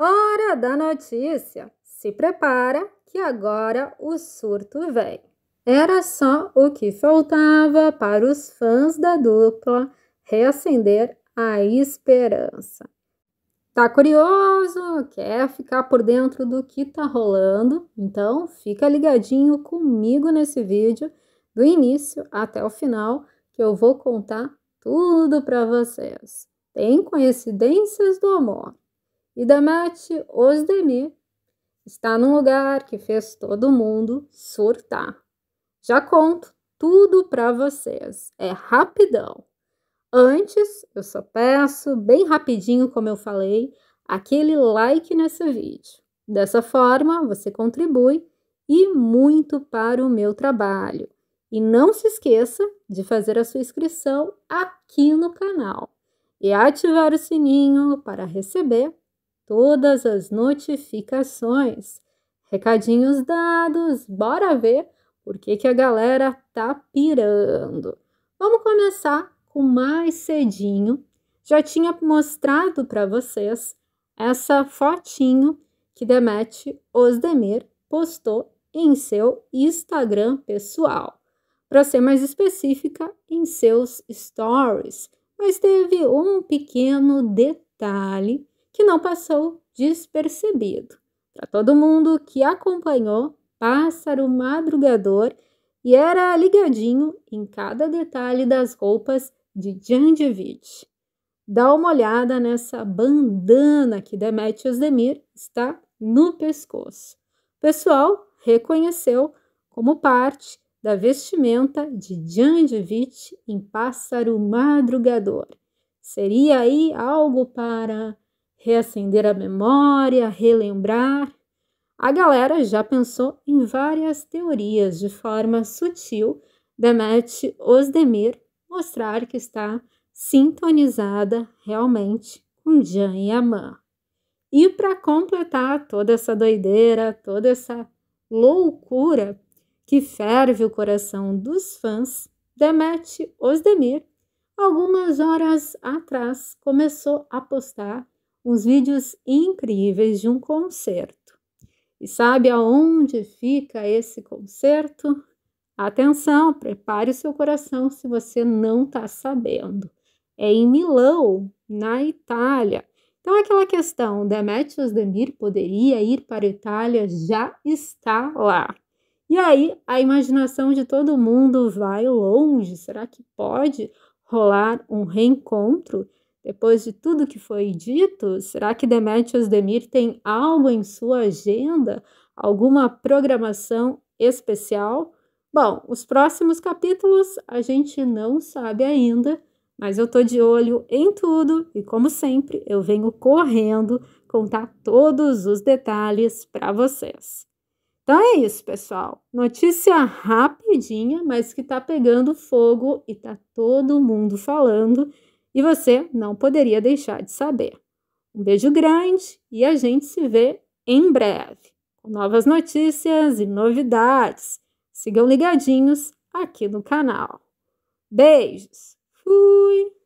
Hora da notícia! Se prepara que agora o surto vem. Era só o que faltava para os fãs da dupla reacender a esperança. Tá curioso? Quer ficar por dentro do que tá rolando? Então fica ligadinho comigo nesse vídeo, do início até o final, que eu vou contar tudo para vocês. Tem coincidências do amor e Damate Osdemir está num lugar que fez todo mundo surtar. Já conto tudo para vocês, é rapidão. Antes, eu só peço, bem rapidinho, como eu falei, aquele like nesse vídeo. Dessa forma, você contribui e muito para o meu trabalho. E não se esqueça de fazer a sua inscrição aqui no canal e ativar o sininho para receber todas as notificações. Recadinhos dados, bora ver por que, que a galera tá pirando. Vamos começar com mais cedinho. Já tinha mostrado para vocês essa fotinho que Demet Osdemir postou em seu Instagram pessoal. Para ser mais específica, em seus stories. Mas teve um pequeno detalhe que não passou despercebido para todo mundo que acompanhou Pássaro Madrugador e era ligadinho em cada detalhe das roupas de Djandjevic. Dá uma olhada nessa bandana que Demetrius Demir está no pescoço. O pessoal reconheceu como parte da vestimenta de Djandjevic em Pássaro Madrugador. Seria aí algo para reacender a memória, relembrar. A galera já pensou em várias teorias de forma sutil, Demet Osdemir mostrar que está sintonizada realmente com Jan e E para completar toda essa doideira, toda essa loucura que ferve o coração dos fãs, Demet Osdemir, algumas horas atrás, começou a postar uns vídeos incríveis de um concerto. E sabe aonde fica esse concerto? Atenção, prepare o seu coração se você não está sabendo. É em Milão, na Itália. Então, aquela questão, Demetrius Demir poderia ir para a Itália, já está lá. E aí, a imaginação de todo mundo vai longe. Será que pode rolar um reencontro depois de tudo que foi dito, será que Demétios Demir tem algo em sua agenda? Alguma programação especial? Bom, os próximos capítulos a gente não sabe ainda, mas eu tô de olho em tudo e, como sempre, eu venho correndo contar todos os detalhes para vocês. Então é isso, pessoal. Notícia rapidinha, mas que tá pegando fogo e tá todo mundo falando e você não poderia deixar de saber. Um beijo grande e a gente se vê em breve com novas notícias e novidades. Sigam ligadinhos aqui no canal. Beijos! Fui!